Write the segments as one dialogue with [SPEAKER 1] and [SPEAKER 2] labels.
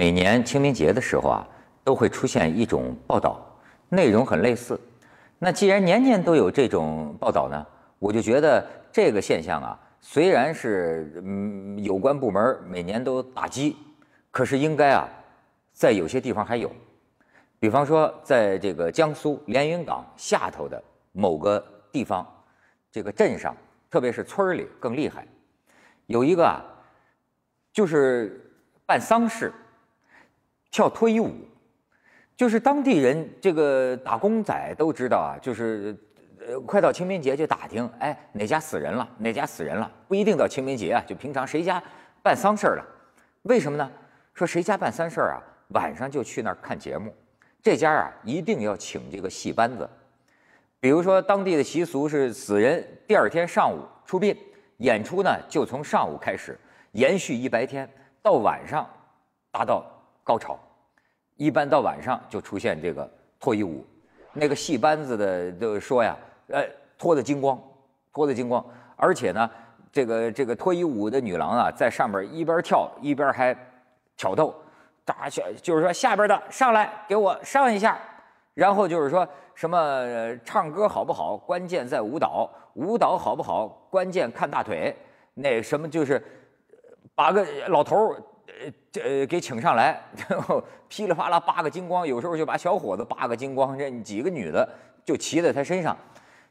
[SPEAKER 1] 每年清明节的时候啊，都会出现一种报道，内容很类似。那既然年年都有这种报道呢，我就觉得这个现象啊，虽然是嗯有关部门每年都打击，可是应该啊，在有些地方还有。比方说，在这个江苏连云港下头的某个地方，这个镇上，特别是村里更厉害。有一个啊，就是办丧事。跳脱衣舞，就是当地人这个打工仔都知道啊，就是，呃，快到清明节就打听，哎，哪家死人了？哪家死人了？不一定到清明节啊，就平常谁家办丧事儿了？为什么呢？说谁家办丧事儿啊，晚上就去那儿看节目。这家啊，一定要请这个戏班子。比如说当地的习俗是死人第二天上午出殡，演出呢就从上午开始，延续一白天到晚上，达到。高潮，一般到晚上就出现这个脱衣舞，那个戏班子的就说呀，呃，脱得精光，脱得精光，而且呢，这个这个脱衣舞的女郎啊，在上边一边跳一边还挑逗，打下就是说下边的上来给我上一下，然后就是说什么唱歌好不好，关键在舞蹈，舞蹈好不好，关键看大腿，那什么就是把个老头儿。呃，这给请上来，然后噼里啪啦扒个精光，有时候就把小伙子扒个精光，这几个女的就骑在他身上，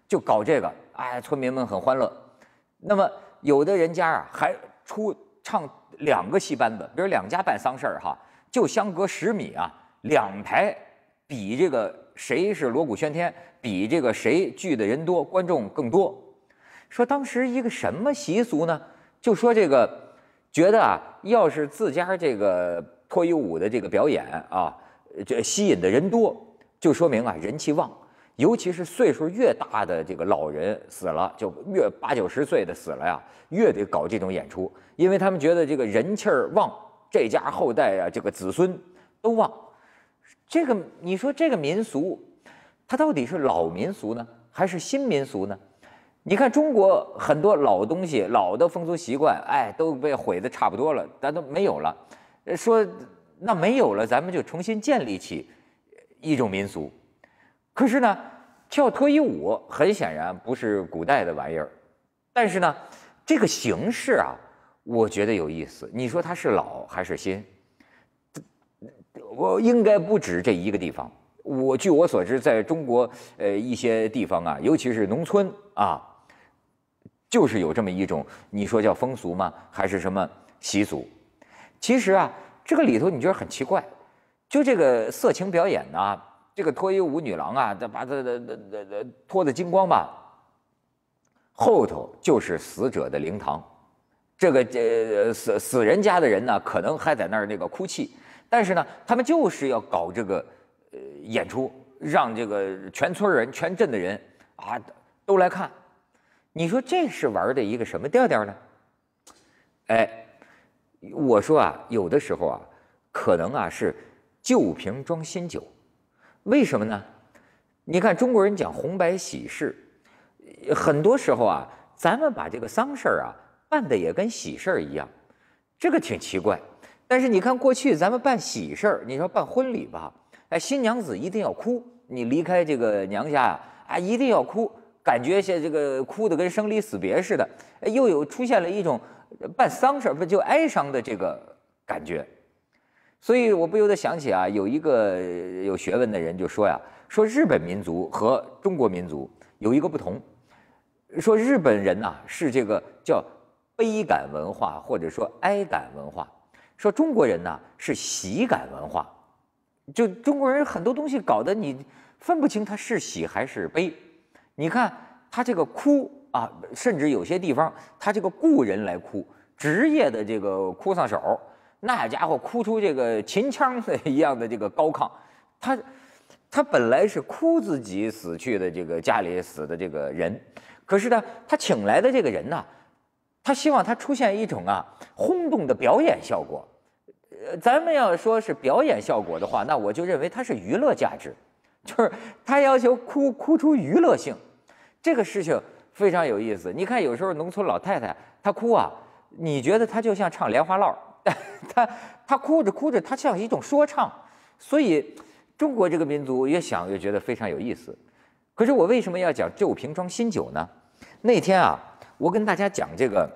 [SPEAKER 1] 就搞这个。哎，村民们很欢乐。那么有的人家啊，还出唱两个戏班子，比如两家办丧事儿哈，就相隔十米啊，两排比这个谁是锣鼓喧天，比这个谁聚的人多，观众更多。说当时一个什么习俗呢？就说这个。觉得啊，要是自家这个脱衣舞的这个表演啊，这吸引的人多，就说明啊人气旺。尤其是岁数越大的这个老人死了，就越八九十岁的死了呀，越得搞这种演出，因为他们觉得这个人气儿旺，这家后代啊，这个子孙都旺。这个你说这个民俗，它到底是老民俗呢，还是新民俗呢？你看，中国很多老东西、老的风俗习惯，哎，都被毁得差不多了，咱都没有了。说那没有了，咱们就重新建立起一种民俗。可是呢，跳脱衣舞很显然不是古代的玩意儿，但是呢，这个形式啊，我觉得有意思。你说它是老还是新？我应该不止这一个地方。我据我所知，在中国呃一些地方啊，尤其是农村啊。就是有这么一种，你说叫风俗吗？还是什么习俗？其实啊，这个里头你觉得很奇怪，就这个色情表演呢，这个脱衣舞女郎啊，这把这这这这脱得精光吧，后头就是死者的灵堂，这个呃死死人家的人呢，可能还在那儿那个哭泣，但是呢，他们就是要搞这个呃演出，让这个全村人、全镇的人啊都来看。你说这是玩的一个什么调调呢？哎，我说啊，有的时候啊，可能啊是旧瓶装新酒，为什么呢？你看中国人讲红白喜事，很多时候啊，咱们把这个丧事儿啊办的也跟喜事儿一样，这个挺奇怪。但是你看过去咱们办喜事儿，你说办婚礼吧，哎，新娘子一定要哭，你离开这个娘家啊，啊一定要哭。感觉像这个哭的跟生离死别似的，又有出现了一种办丧事不就哀伤的这个感觉，所以我不由得想起啊，有一个有学问的人就说呀，说日本民族和中国民族有一个不同，说日本人呐是这个叫悲感文化或者说哀感文化，说中国人呐是喜感文化，就中国人很多东西搞得你分不清他是喜还是悲。你看他这个哭啊，甚至有些地方他这个雇人来哭，职业的这个哭丧手，那家伙哭出这个秦腔的一样的这个高亢。他，他本来是哭自己死去的这个家里死的这个人，可是呢，他请来的这个人呢，他希望他出现一种啊轰动的表演效果。呃，咱们要说是表演效果的话，那我就认为他是娱乐价值，就是他要求哭哭出娱乐性。这个事情非常有意思，你看有时候农村老太太她哭啊，你觉得她就像唱莲花落，她她哭着哭着，她像一种说唱，所以中国这个民族越想越觉得非常有意思。可是我为什么要讲旧瓶装新酒呢？那天啊，我跟大家讲这个，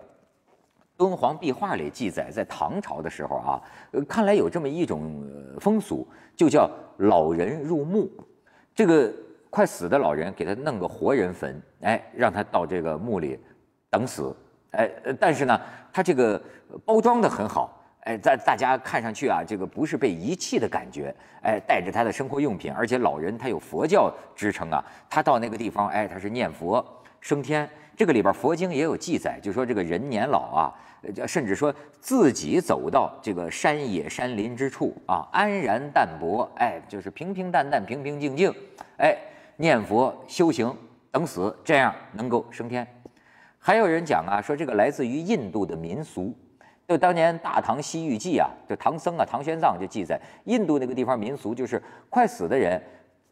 [SPEAKER 1] 敦煌壁画里记载，在唐朝的时候啊，看来有这么一种风俗，就叫老人入墓，这个。快死的老人给他弄个活人坟，哎，让他到这个墓里等死，哎，但是呢，他这个包装的很好，哎，在大家看上去啊，这个不是被遗弃的感觉，哎，带着他的生活用品，而且老人他有佛教支撑啊，他到那个地方，哎，他是念佛升天，这个里边佛经也有记载，就说这个人年老啊，甚至说自己走到这个山野山林之处啊，安然淡泊，哎，就是平平淡淡、平平静静，哎。念佛修行等死，这样能够升天。还有人讲啊，说这个来自于印度的民俗，就当年《大唐西域记》啊，就唐僧啊，唐玄奘就记载，印度那个地方民俗就是，快死的人，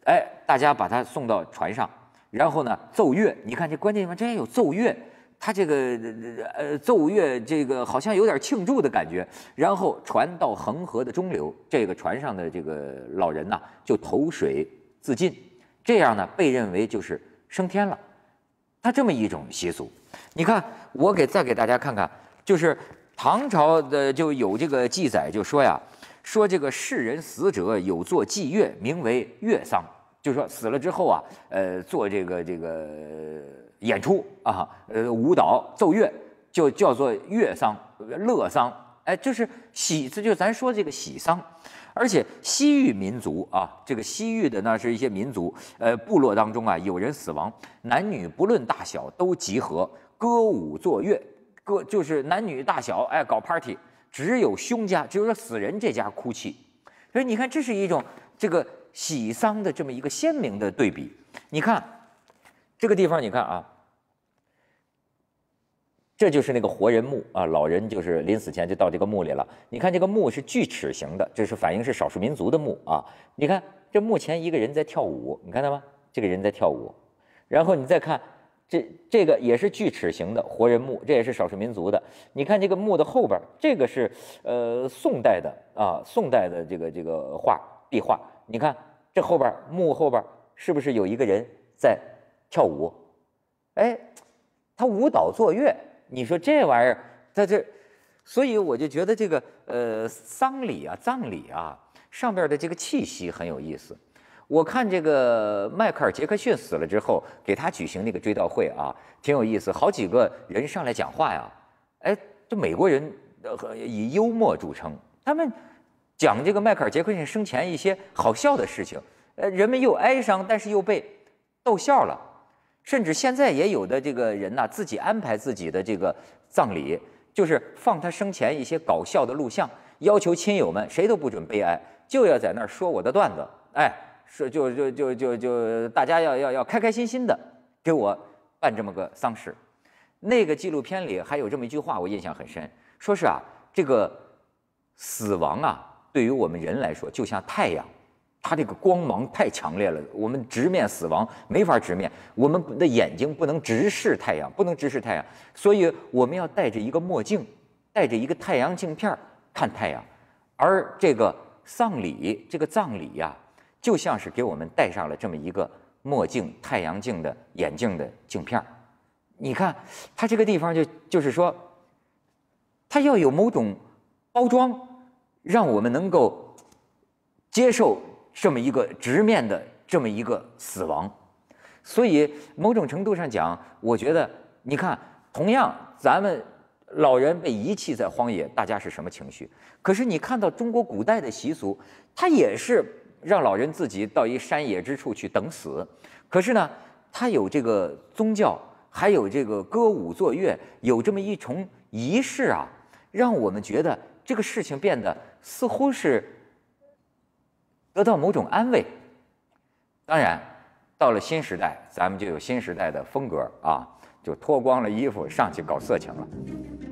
[SPEAKER 1] 哎，大家把他送到船上，然后呢，奏乐。你看这关键地方，这也有奏乐，他这个呃奏乐，这个好像有点庆祝的感觉。然后船到恒河的中流，这个船上的这个老人呐，就投水自尽。这样呢，被认为就是升天了。它这么一种习俗，你看，我给再给大家看看，就是唐朝的就有这个记载，就说呀，说这个世人死者有做祭月，名为乐丧，就说死了之后啊，呃，做这个这个演出啊，呃，舞蹈、奏乐，就叫做乐丧、乐丧。哎，就是喜，这就咱说这个喜丧，而且西域民族啊，这个西域的那是一些民族，呃，部落当中啊，有人死亡，男女不论大小都集合，歌舞作乐，歌就是男女大小，哎，搞 party，只有凶家，只有说死人这家哭泣，所以你看，这是一种这个喜丧的这么一个鲜明的对比。你看这个地方，你看啊。这就是那个活人墓啊，老人就是临死前就到这个墓里了。你看这个墓是锯齿形的，这是反映是少数民族的墓啊。你看这墓前一个人在跳舞，你看到吗？这个人在跳舞。然后你再看这这个也是锯齿形的活人墓，这也是少数民族的。你看这个墓的后边，这个是呃宋代的啊，宋代的这个这个画壁画。你看这后边墓后边是不是有一个人在跳舞？哎，他舞蹈作乐。你说这玩意儿在这，所以我就觉得这个呃丧礼啊葬礼啊上边的这个气息很有意思。我看这个迈克尔·杰克逊死了之后，给他举行那个追悼会啊，挺有意思。好几个人上来讲话呀，哎，这美国人以幽默著称，他们讲这个迈克尔·杰克逊生前一些好笑的事情，呃，人们又哀伤，但是又被逗笑了。甚至现在也有的这个人呐，自己安排自己的这个葬礼，就是放他生前一些搞笑的录像，要求亲友们谁都不准悲哀，就要在那儿说我的段子，哎，说就就就就就大家要要要开开心心的给我办这么个丧事。那个纪录片里还有这么一句话，我印象很深，说是啊，这个死亡啊，对于我们人来说，就像太阳。它这个光芒太强烈了，我们直面死亡没法直面，我们的眼睛不能直视太阳，不能直视太阳，所以我们要戴着一个墨镜，戴着一个太阳镜片看太阳。而这个丧礼，这个葬礼呀，就像是给我们戴上了这么一个墨镜、太阳镜的眼镜的镜片你看，它这个地方就就是说，它要有某种包装，让我们能够接受。这么一个直面的这么一个死亡，所以某种程度上讲，我觉得你看，同样咱们老人被遗弃在荒野，大家是什么情绪？可是你看到中国古代的习俗，它也是让老人自己到一山野之处去等死，可是呢，它有这个宗教，还有这个歌舞作乐，有这么一重仪式啊，让我们觉得这个事情变得似乎是。得到某种安慰，当然，到了新时代，咱们就有新时代的风格啊，就脱光了衣服上去搞色情了。